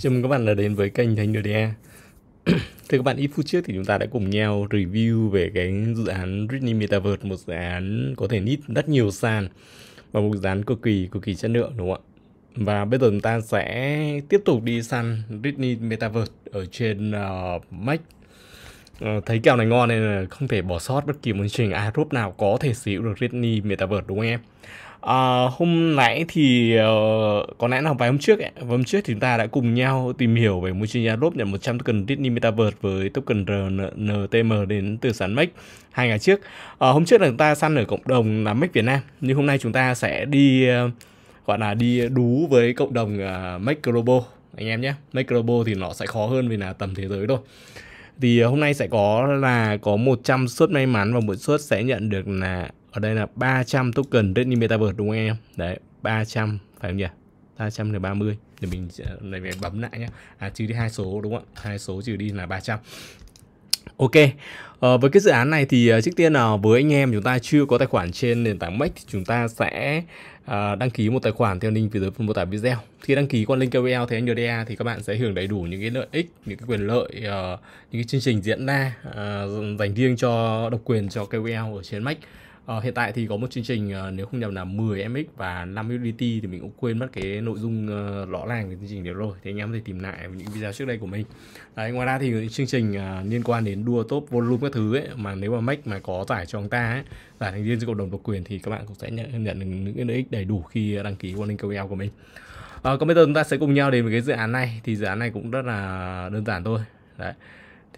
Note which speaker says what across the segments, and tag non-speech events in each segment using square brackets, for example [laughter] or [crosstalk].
Speaker 1: Chào mừng các bạn đã đến với kênh Thánh DDA Thưa các bạn, ít phút trước thì chúng ta đã cùng nhau review về cái dự án Ritney Metaverse Một dự án có thể nít rất nhiều sàn Và một dự án cực kỳ, cực kỳ chất lượng đúng không ạ? Và bây giờ chúng ta sẽ tiếp tục đi săn Ritney Metaverse ở trên uh, Mac uh, Thấy kèo này ngon nên là không thể bỏ sót bất kỳ một chương trình iRope nào có thể sở hữu được Ritney Metaverse đúng không em? À, hôm nãy thì ờ, có lẽ là vài hôm trước ấy. hôm trước thì chúng ta đã cùng nhau tìm hiểu về môi trường Yarop nhận 100 token Disney Metaverse với token RNTM đến từ sàn Make hai ngày trước. À, hôm trước là chúng ta săn ở cộng đồng là Make Việt Nam, nhưng hôm nay chúng ta sẽ đi ờ, gọi là đi đú với cộng đồng uh, Make Global anh em nhé. Make Global thì nó sẽ khó hơn vì là tầm thế giới thôi thì ờ, hôm nay sẽ có là có 100 suất may mắn và mỗi suất sẽ nhận được là ở đây là 300 token Redmi Metaverse đúng không em? Đấy, 300 phải không nhỉ? là 330 để mình này ờ, mình bấm lại nhá. À trừ đi hai số đúng không ạ? Hai số trừ đi là 300. Ok, à, với cái dự án này thì ờ, trước tiên là với anh em chúng ta chưa có tài khoản trên nền tảng Max thì chúng ta sẽ à, đăng ký một tài khoản theo link phía dưới phần mô tả video. Khi đăng ký qua link KPL thì NDA thì các bạn sẽ hưởng đầy đủ những cái lợi ích, những cái quyền lợi, uh, những cái chương trình diễn ra uh, dành riêng cho độc quyền cho KPL ở trên Max. Ờ, hiện tại thì có một chương trình uh, nếu không nhầm là 10 MX và 5 UDT thì mình cũng quên mất cái nội dung uh, rõ ràng của chương trình đấy rồi thì anh em có thể tìm lại những video trước đây của mình đấy, ngoài ra thì chương trình uh, liên quan đến đua top volume các thứ ấy, mà nếu mà Mac mà có giải cho ông ta ấy, giải thành viên cho cộng đồng độc quyền thì các bạn cũng sẽ nhận, nhận được những lợi ích đầy đủ khi đăng ký Warning KOL của mình à, còn bây giờ chúng ta sẽ cùng nhau đến với cái dự án này thì dự án này cũng rất là đơn giản thôi đấy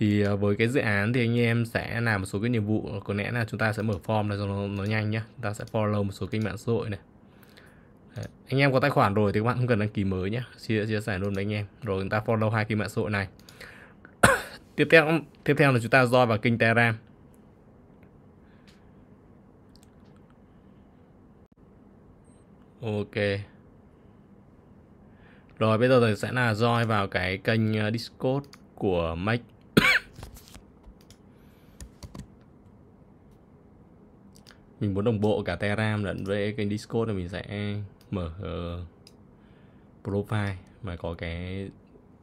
Speaker 1: thì ờ, với cái dự án thì anh em sẽ làm một số cái nhiệm vụ có lẽ là chúng ta sẽ mở form này cho nó, nó nhanh nhá chúng ta sẽ follow một số kênh mạng xã hội này Đấy. anh em có tài khoản rồi thì các bạn không cần đăng ký mới nhé, chia, chia sẻ luôn với anh em rồi chúng ta follow hai kênh mạng xã hội này [coughs] tiếp theo tiếp theo là chúng ta join vào kênh telegram ok rồi bây giờ thì sẽ là join vào cái kênh ờ, discord của Mike mình muốn đồng bộ cả Telegram lẫn với cái Discord là mình sẽ mở uh, profile mà có cái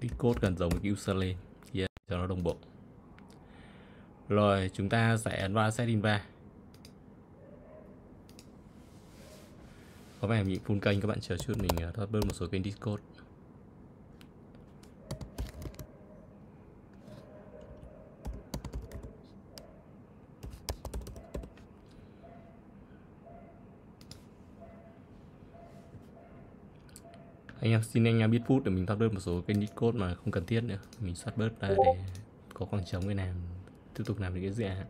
Speaker 1: Discord gần giống cái user lên yeah, ờ, cho nó đồng bộ rồi chúng ta sẽ ấn vào setting vào có vẻ mình full kênh các bạn chờ chút mình ờ, thoát bớt một số kênh Discord anh em xin anh em biết phút để mình thoát đơn một số cái nít mà không cần thiết nữa mình xoát bớt ra để có khoảng trống để làm tiếp tục làm những cái dự án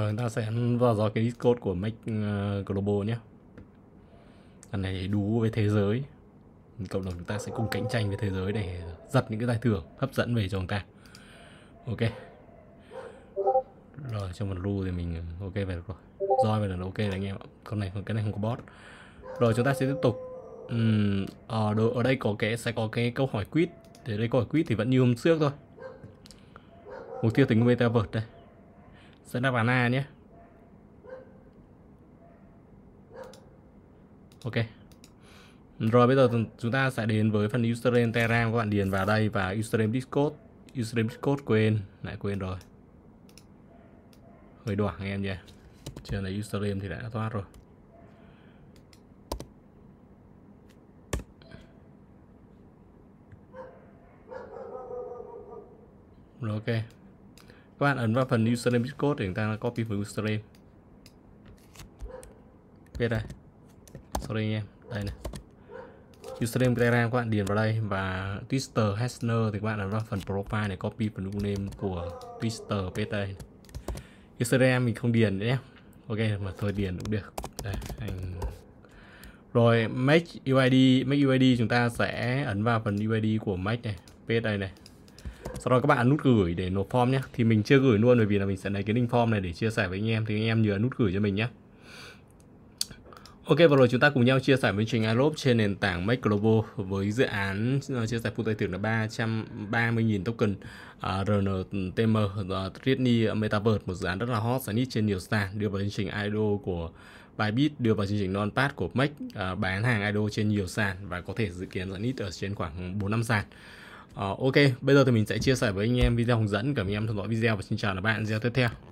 Speaker 1: Rồi ờ, ta sẽ vào dò cái Discord của Mac uh, ờ, Global nhé. Lần này đú với thế giới. Cộng đồng chúng ta sẽ cùng cạnh tranh với thế giới để giật những cái giải thưởng hấp dẫn về cho chúng ta. Ok. Rồi trong một ru thì mình ờ, ok về được rồi. Roi về là ok đấy anh em ạ. Con này cái này không có bot. Rồi chúng ta sẽ tiếp tục Uhm, ở, đồ, ở đây có cái sẽ có cái câu hỏi quiz. Để đây câu hỏi quiz thì vẫn như hôm trước thôi. Mục tiêu tính metaverse đây sẽ đáp bản A nhé Ok Rồi bây giờ chúng ta sẽ đến với phần username Telegram các bạn điền vào đây và username Discord Username Discord quên Lại quên rồi Hơi đoảng anh em nhé. Chưa này username thì đã thoát rồi Rồi ok các bạn ấn vào phần username Discord để chúng ta copy phần username ok đây sorry anh em đây này username telegram các bạn điền vào đây và twitter hasner thì các bạn ấn vào phần profile để copy phần username của twitter pt này. username mình không điền nhé ok mà thôi điền cũng được đây anh rồi make uid make uid chúng ta sẽ ấn vào phần uid của make này pt này sau đó các bạn nút gửi để nộp form nhé thì mình chưa gửi luôn bởi vì là mình sẽ lấy cái link form này để chia sẻ với anh em thì anh em nhớ nút gửi cho mình nhé Ok và rồi chúng ta cùng nhau chia sẻ với trình iLob trên nền tảng Make Global với dự án ờ, chia sẻ phụ tài tưởng là 330.000 token uh, ờ, RNTM uh, Tritni Metaverse một dự án rất là hot và nít trên nhiều sàn đưa vào chương trình IDO của Bybit đưa vào chương trình non của Make uh, bán hàng IDO trên nhiều sàn và có thể dự kiến dẫn nít ở trên khoảng 4 năm sàn uh, ok bây giờ thì mình sẽ chia sẻ với anh em video hướng dẫn cảm ơn em theo dõi video và xin chào các bạn video tiếp theo